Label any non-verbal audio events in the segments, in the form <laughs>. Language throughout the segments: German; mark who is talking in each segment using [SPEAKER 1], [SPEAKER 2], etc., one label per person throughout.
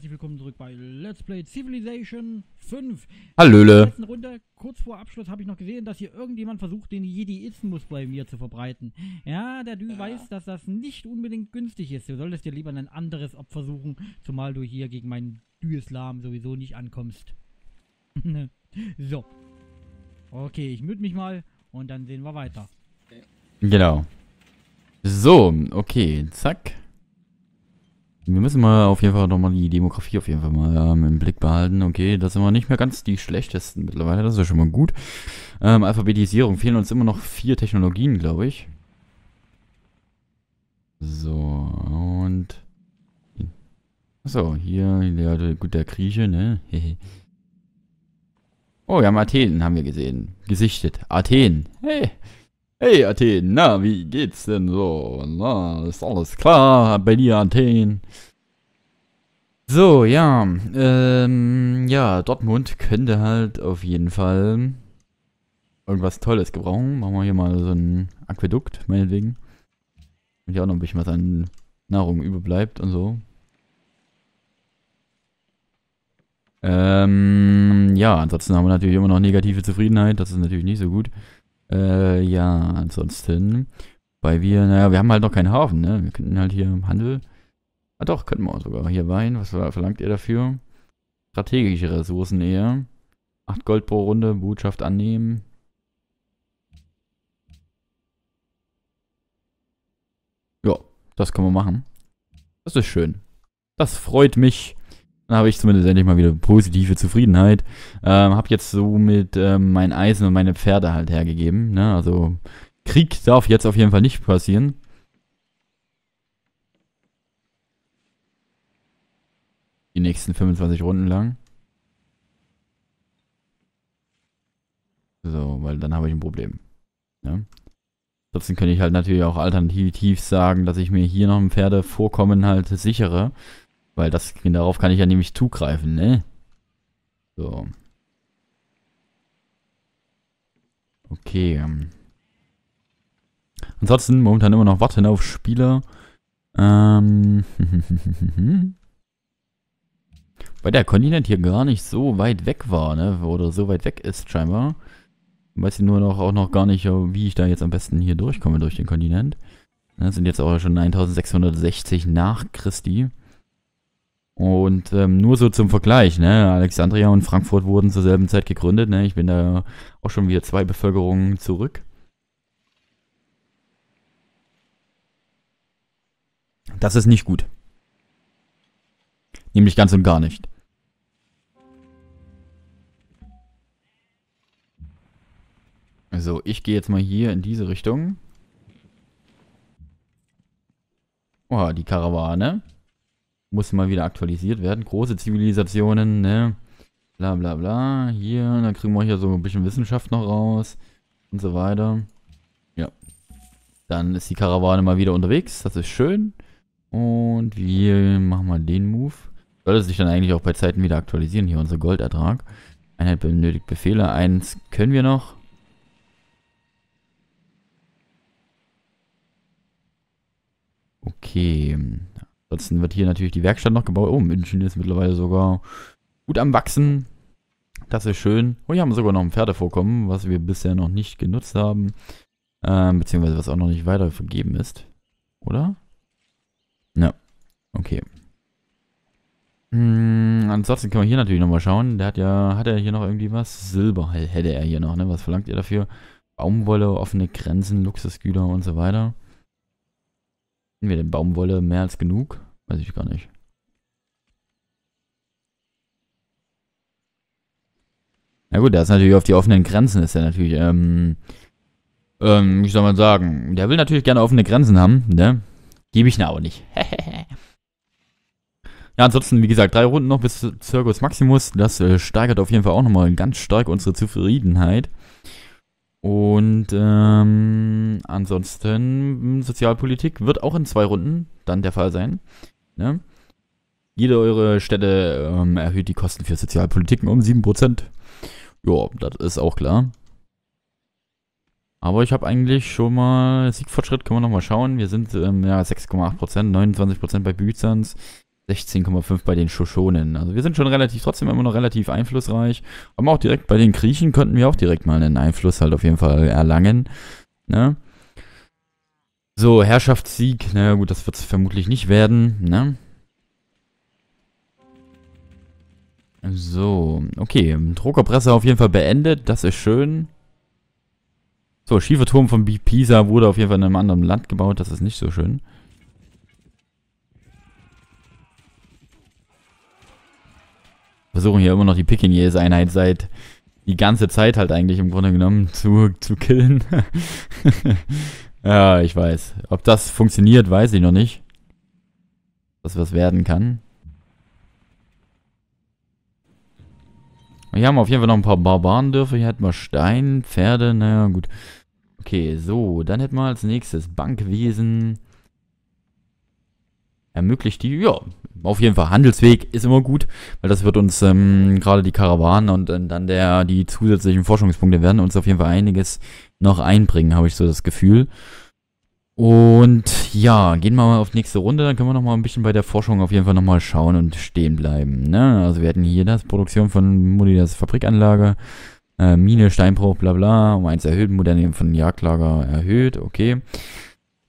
[SPEAKER 1] herzlich willkommen zurück bei Let's Play Civilization 5. Hallöle. In der letzten Runde, kurz vor Abschluss, habe ich noch gesehen, dass hier irgendjemand versucht, den Jediismus bei mir zu verbreiten. Ja, der Dü ja. weiß, dass das nicht unbedingt günstig ist. Du solltest dir lieber ein anderes Opfer suchen, zumal du hier gegen meinen Dü-Islam sowieso nicht ankommst. <laughs> so. Okay, ich müde mich mal und dann sehen wir weiter. Genau. So, okay, zack. Wir müssen mal auf jeden Fall nochmal die Demografie auf jeden Fall mal ähm, im Blick behalten. Okay, das sind wir nicht mehr ganz die schlechtesten mittlerweile, das ist ja schon mal gut. Ähm, Alphabetisierung, fehlen uns immer noch vier Technologien, glaube ich. So, und... Achso, hier, der, gut, der Grieche, ne? <laughs> oh, wir haben Athen, haben wir gesehen. Gesichtet. Athen, hey! Hey Athen, na, wie geht's denn so? Na, ist alles klar bei dir, Athen? So, ja, ähm, ja, Dortmund könnte halt auf jeden Fall irgendwas Tolles gebrauchen. Machen wir hier mal so ein Aquädukt, meinetwegen. Damit ja auch noch ein bisschen was an Nahrung überbleibt und so. Ähm, ja, ansonsten haben wir natürlich immer noch negative Zufriedenheit. Das ist natürlich nicht so gut. Äh, ja, ansonsten, weil wir, naja, wir haben halt noch keinen Hafen, ne? Wir könnten halt hier im Handel. Ah doch, könnten wir auch sogar hier Wein. Was verlangt ihr dafür? Strategische Ressourcen eher. 8 Gold pro Runde, Botschaft annehmen. Ja, das können wir machen. Das ist schön. Das freut mich. Dann habe ich zumindest endlich mal wieder positive Zufriedenheit. Ähm, habe jetzt somit ähm, mein Eisen und meine Pferde halt hergegeben. Ne? Also Krieg darf jetzt auf jeden Fall nicht passieren. Die nächsten 25 Runden lang. So, weil dann habe ich ein Problem. Ne? Ansonsten könnte ich halt natürlich auch alternativ sagen, dass ich mir hier noch ein Pferdevorkommen halt sichere weil das, darauf kann ich ja nämlich zugreifen, ne? So. Okay. Ähm. Ansonsten momentan immer noch warten auf Spieler. Ähm. <laughs> Weil der Kontinent hier gar nicht so weit weg war, ne? Oder so weit weg ist scheinbar. Weiß ich nur noch auch noch gar nicht, wie ich da jetzt am besten hier durchkomme durch den Kontinent. Das ne, sind jetzt auch schon 1660 nach Christi. Und ähm, nur so zum Vergleich, ne? Alexandria und Frankfurt wurden zur selben Zeit gegründet, ne? Ich bin da auch schon wieder zwei Bevölkerungen zurück. Das ist nicht gut. Nämlich ganz und gar nicht. So, also, ich gehe jetzt mal hier in diese Richtung. Oh, die Karawane. Muss mal wieder aktualisiert werden. Große Zivilisationen, ne? Bla bla bla. Hier, dann kriegen wir hier so ein bisschen Wissenschaft noch raus. Und so weiter. Ja. Dann ist die Karawane mal wieder unterwegs. Das ist schön. Und wir machen mal den Move. Sollte sich dann eigentlich auch bei Zeiten wieder aktualisieren. Hier unser Goldertrag. Einheit benötigt Befehle. Eins können wir noch. Okay. Ansonsten wird hier natürlich die Werkstatt noch gebaut. Oh, München ist mittlerweile sogar gut am Wachsen. Das ist schön. Und oh, hier haben wir sogar noch ein Pferdevorkommen, was wir bisher noch nicht genutzt haben. Ähm, beziehungsweise was auch noch nicht weiter vergeben ist. Oder? Ja. Okay. Hm, ansonsten können wir hier natürlich nochmal schauen. Der hat ja, hat er hier noch irgendwie was? Silber hätte er hier noch, ne? Was verlangt ihr dafür? Baumwolle, offene Grenzen, Luxusgüter und so weiter. Hatten wir denn Baumwolle mehr als genug? Weiß ich gar nicht. Na gut, der ist natürlich auf die offenen Grenzen, ist er natürlich, ähm, ähm, ich soll mal sagen, der will natürlich gerne offene Grenzen haben, ne? Gebe ich ihn aber nicht. <laughs> ja, ansonsten, wie gesagt, drei Runden noch bis Circus Maximus. Das äh, steigert auf jeden Fall auch nochmal ganz stark unsere Zufriedenheit. Und ähm, ansonsten, hm, Sozialpolitik wird auch in zwei Runden dann der Fall sein. Ne? Jede eure Städte ähm, erhöht die Kosten für Sozialpolitiken um 7%. Ja, das ist auch klar. Aber ich habe eigentlich schon mal Siegfortschritt, können wir nochmal schauen. Wir sind ähm, ja 6,8%, 29% bei Bützans, 16,5 bei den Shoshonen. Also wir sind schon relativ, trotzdem immer noch relativ einflussreich. Aber auch direkt bei den Griechen könnten wir auch direkt mal einen Einfluss halt auf jeden Fall erlangen. Ne? So, Herrschaftssieg. Na naja, gut, das wird es vermutlich nicht werden. Ne? So, okay. Druckerpresse auf jeden Fall beendet. Das ist schön. So, Schieferturm von Pisa wurde auf jeden Fall in einem anderen Land gebaut. Das ist nicht so schön. versuchen hier immer noch die pikiniers einheit seit die ganze Zeit halt eigentlich im Grunde genommen zu, zu killen. <laughs> ja, ich weiß. Ob das funktioniert, weiß ich noch nicht. Dass was werden kann. Hier haben wir auf jeden Fall noch ein paar Barbarendörfer. Hier hätten wir Stein, Pferde, naja, gut. Okay, so, dann hätten wir als nächstes Bankwesen ermöglicht die, ja, auf jeden Fall. Handelsweg ist immer gut, weil das wird uns ähm, gerade die Karawanen und dann der, die zusätzlichen Forschungspunkte werden uns auf jeden Fall einiges noch einbringen, habe ich so das Gefühl. Und ja, gehen wir mal auf nächste Runde, dann können wir nochmal ein bisschen bei der Forschung auf jeden Fall nochmal schauen und stehen bleiben. Ne? Also wir hatten hier das Produktion von das Fabrikanlage, äh, Mine, Steinbruch, bla bla, um eins erhöht, Moderne von Jagdlager erhöht, okay.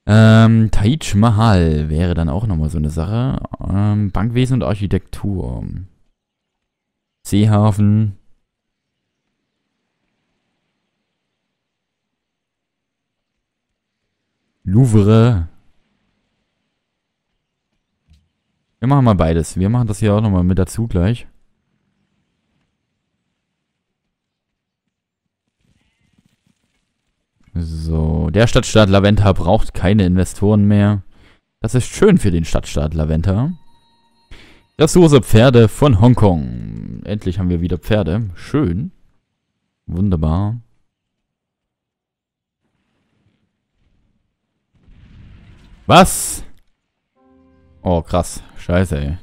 [SPEAKER 1] Ähm, Taj Mahal wäre dann auch nochmal so eine Sache. Ähm, Bankwesen und Architektur. Seehafen. Louvre. Wir machen mal beides. Wir machen das hier auch nochmal mit dazu gleich. So der Stadtstaat Laventa braucht keine Investoren mehr. Das ist schön für den Stadtstaat Laventa. Ressource Pferde von Hongkong. Endlich haben wir wieder Pferde. Schön. Wunderbar. Was? Oh, krass. Scheiße, ey.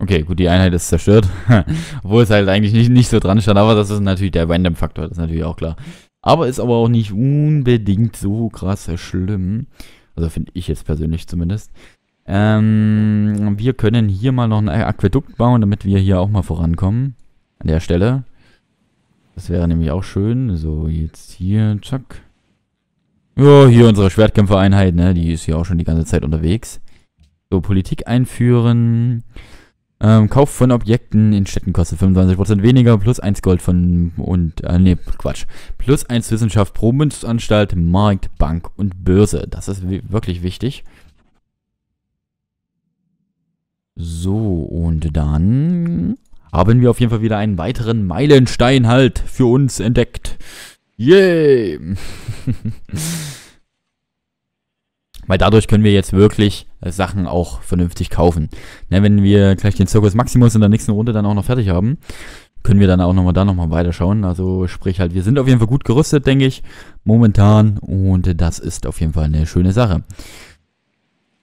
[SPEAKER 1] Okay, gut, die Einheit ist zerstört. <laughs> Obwohl es halt eigentlich nicht, nicht so dran stand, aber das ist natürlich der Random-Faktor, das ist natürlich auch klar. Aber ist aber auch nicht unbedingt so krass schlimm. Also finde ich jetzt persönlich zumindest. Ähm, wir können hier mal noch ein Aquädukt bauen, damit wir hier auch mal vorankommen. An der Stelle. Das wäre nämlich auch schön. So, jetzt hier, zack. Ja, hier unsere Schwertkämpfereinheit, ne? Die ist hier auch schon die ganze Zeit unterwegs. So, Politik einführen. Ähm, Kauf von Objekten in Städten kostet 25% weniger, plus 1 Gold von und äh, nee, Quatsch. Plus 1 Wissenschaft pro Münzanstalt, Markt, Bank und Börse. Das ist wirklich wichtig. So, und dann haben wir auf jeden Fall wieder einen weiteren Meilenstein halt für uns entdeckt. Yay! Yeah. <laughs> weil dadurch können wir jetzt wirklich äh, Sachen auch vernünftig kaufen. Ne, wenn wir gleich den Circus Maximus in der nächsten Runde dann auch noch fertig haben, können wir dann auch nochmal da nochmal weiterschauen. Also sprich halt, wir sind auf jeden Fall gut gerüstet, denke ich, momentan und das ist auf jeden Fall eine schöne Sache.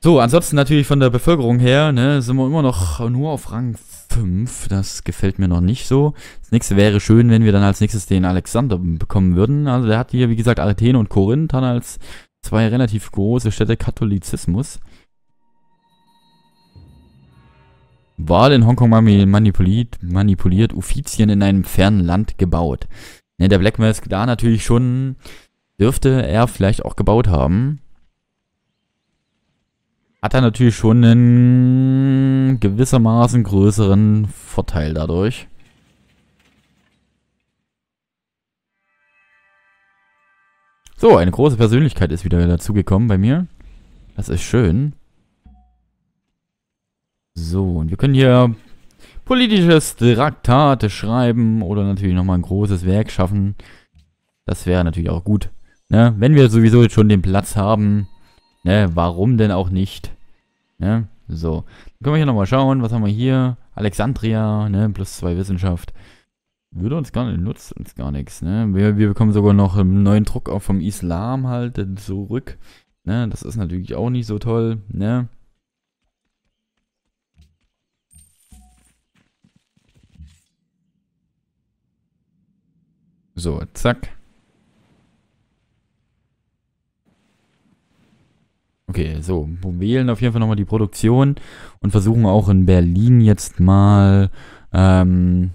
[SPEAKER 1] So, ansonsten natürlich von der Bevölkerung her, ne, sind wir immer noch nur auf Rang 5. Das gefällt mir noch nicht so. Das nächste wäre schön, wenn wir dann als nächstes den Alexander bekommen würden. Also der hat hier, wie gesagt, Athen und Korinth dann als zwei relativ große Städte Katholizismus. Wahl in Hongkong manipuliert, manipuliert, Uffizien in einem fernen Land gebaut. Ne, der Black Mask da natürlich schon, dürfte er vielleicht auch gebaut haben. Hat er natürlich schon einen gewissermaßen größeren Vorteil dadurch. So, eine große Persönlichkeit ist wieder dazugekommen bei mir. Das ist schön. So, und wir können hier politisches Traktate schreiben oder natürlich nochmal ein großes Werk schaffen. Das wäre natürlich auch gut. Ne? Wenn wir sowieso jetzt schon den Platz haben, ne? warum denn auch nicht? Ne? So, dann können wir hier nochmal schauen, was haben wir hier? Alexandria, ne? plus zwei Wissenschaft würde uns gar nicht, nutzt uns gar nichts. Ne? Wir, wir bekommen sogar noch einen neuen Druck auch vom Islam halt zurück. Ne? Das ist natürlich auch nicht so toll. Ne? So, zack. Okay, so, wir wählen auf jeden Fall nochmal die Produktion und versuchen auch in Berlin jetzt mal ähm,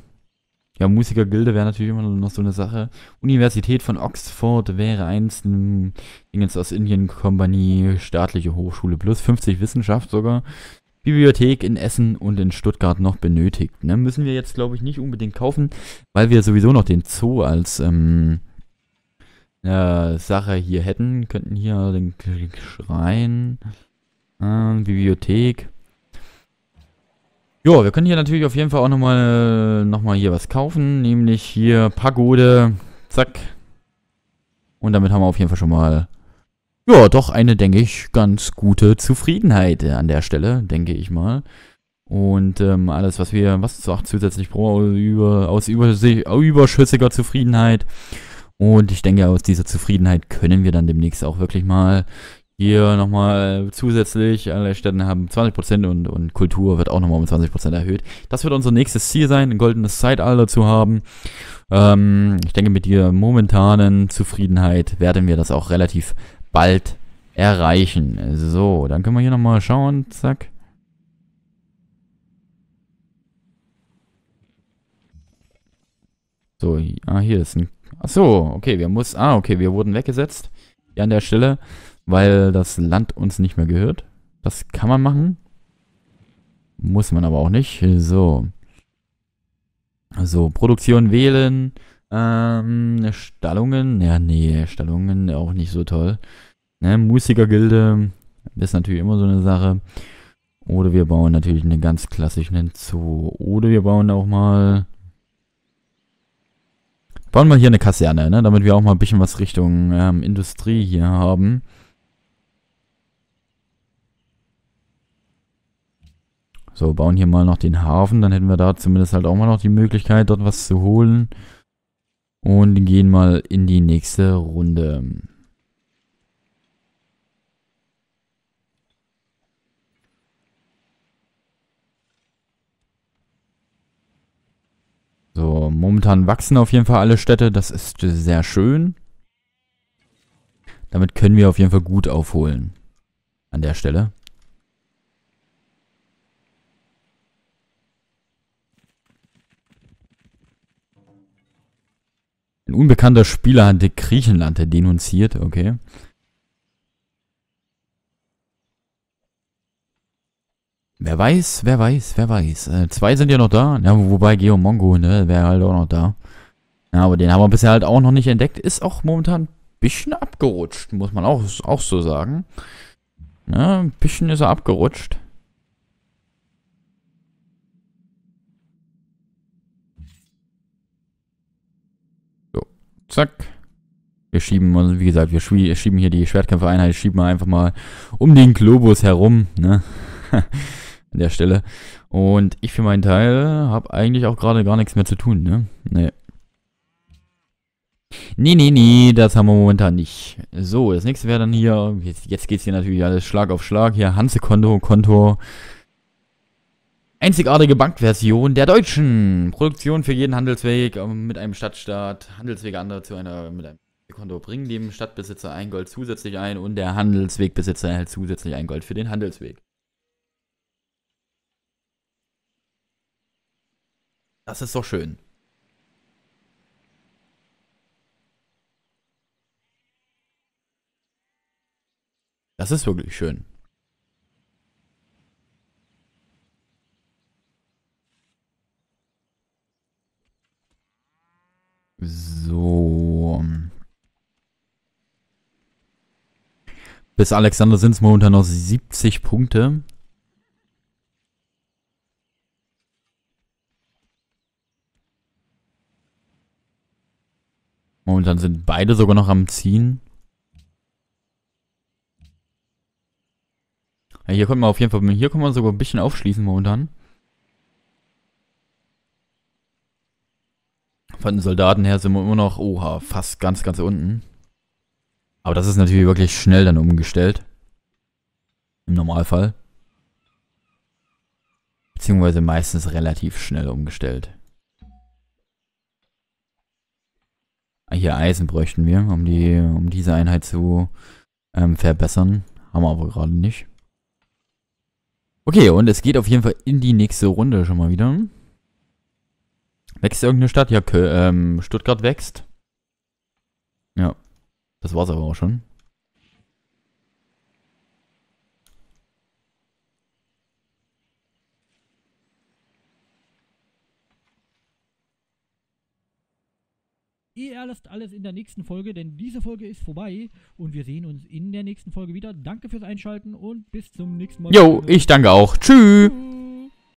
[SPEAKER 1] ja, Musikergilde wäre natürlich immer noch so eine Sache. Universität von Oxford wäre eins, hm, Dingens aus Indien, Kompanie, staatliche Hochschule plus 50 Wissenschaft sogar. Bibliothek in Essen und in Stuttgart noch benötigt. Ne? Müssen wir jetzt, glaube ich, nicht unbedingt kaufen, weil wir sowieso noch den Zoo als ähm, äh, Sache hier hätten. Könnten hier den Schrein, äh, Bibliothek. Ja, wir können hier natürlich auf jeden Fall auch nochmal noch mal hier was kaufen. Nämlich hier Pagode. Zack. Und damit haben wir auf jeden Fall schon mal, ja, doch eine, denke ich, ganz gute Zufriedenheit äh, an der Stelle, denke ich mal. Und ähm, alles, was wir, was zu acht zusätzlich pro äh, über, aus über, äh, überschüssiger Zufriedenheit. Und ich denke, aus dieser Zufriedenheit können wir dann demnächst auch wirklich mal hier nochmal zusätzlich, alle Städte haben 20% und, und Kultur wird auch nochmal um 20% erhöht. Das wird unser nächstes Ziel sein, ein goldenes Zeitalter zu haben. Ähm, ich denke, mit der momentanen Zufriedenheit werden wir das auch relativ bald erreichen. So, dann können wir hier nochmal schauen. Zack. So, ah, hier ist ein... Achso, okay, wir muss... Ah, okay, wir wurden weggesetzt. Hier an der Stelle weil das Land uns nicht mehr gehört. Das kann man machen. Muss man aber auch nicht. So. Also, Produktion wählen. Ähm, Stallungen. Ja, nee, Stallungen auch nicht so toll. Ne, Musikergilde ist natürlich immer so eine Sache. Oder wir bauen natürlich eine ganz klassische Zoo. Oder wir bauen auch mal. Bauen wir hier eine Kaserne, ne? damit wir auch mal ein bisschen was Richtung ähm, Industrie hier haben. So, bauen hier mal noch den Hafen, dann hätten wir da zumindest halt auch mal noch die Möglichkeit, dort was zu holen. Und gehen mal in die nächste Runde. So, momentan wachsen auf jeden Fall alle Städte, das ist sehr schön. Damit können wir auf jeden Fall gut aufholen. An der Stelle. unbekannter Spieler hatte Griechenland denunziert, okay. Wer weiß, wer weiß, wer weiß. Äh, zwei sind ja noch da. Ja, wobei Geo Mongo, ne, wäre halt auch noch da. Ja, aber den haben wir bisher halt auch noch nicht entdeckt. Ist auch momentan ein bisschen abgerutscht, muss man auch, auch so sagen. Ja, ne, ein bisschen ist er abgerutscht. Zack. Wir schieben, wie gesagt, wir schieben hier die Schwertkämpfereinheit, schieben wir einfach mal um den Globus herum, ne? <laughs> An der Stelle. Und ich für meinen Teil habe eigentlich auch gerade gar nichts mehr zu tun, ne? Nee. Nee, nee, nee, das haben wir momentan nicht. So, das nächste wäre dann hier, jetzt, jetzt geht es hier natürlich alles Schlag auf Schlag, hier Hanse-Konto, Konto, Konto Einzigartige Bankversion der deutschen Produktion für jeden Handelsweg ähm, mit einem Stadtstaat. Handelswege andere zu einer mit einem Konto bringen dem Stadtbesitzer ein Gold zusätzlich ein und der Handelswegbesitzer erhält zusätzlich ein Gold für den Handelsweg. Das ist doch schön. Das ist wirklich schön. So. Bis Alexander sind es momentan noch 70 Punkte. Momentan sind beide sogar noch am Ziehen. Ja, hier können wir auf jeden Fall, hier können wir sogar ein bisschen aufschließen momentan. Von den Soldaten her sind wir immer noch, oha, fast ganz, ganz unten. Aber das ist natürlich wirklich schnell dann umgestellt. Im Normalfall. Beziehungsweise meistens relativ schnell umgestellt. Ah, hier Eisen bräuchten wir, um, die, um diese Einheit zu ähm, verbessern. Haben wir aber gerade nicht. Okay, und es geht auf jeden Fall in die nächste Runde schon mal wieder. Wächst irgendeine Stadt? Ja, Kö ähm, Stuttgart wächst. Ja, das war's aber auch schon. Ihr erlasst alles in der nächsten Folge, denn diese Folge ist vorbei und wir sehen uns in der nächsten Folge wieder. Danke fürs Einschalten und bis zum nächsten Mal. Jo, ich danke auch. Tschüss.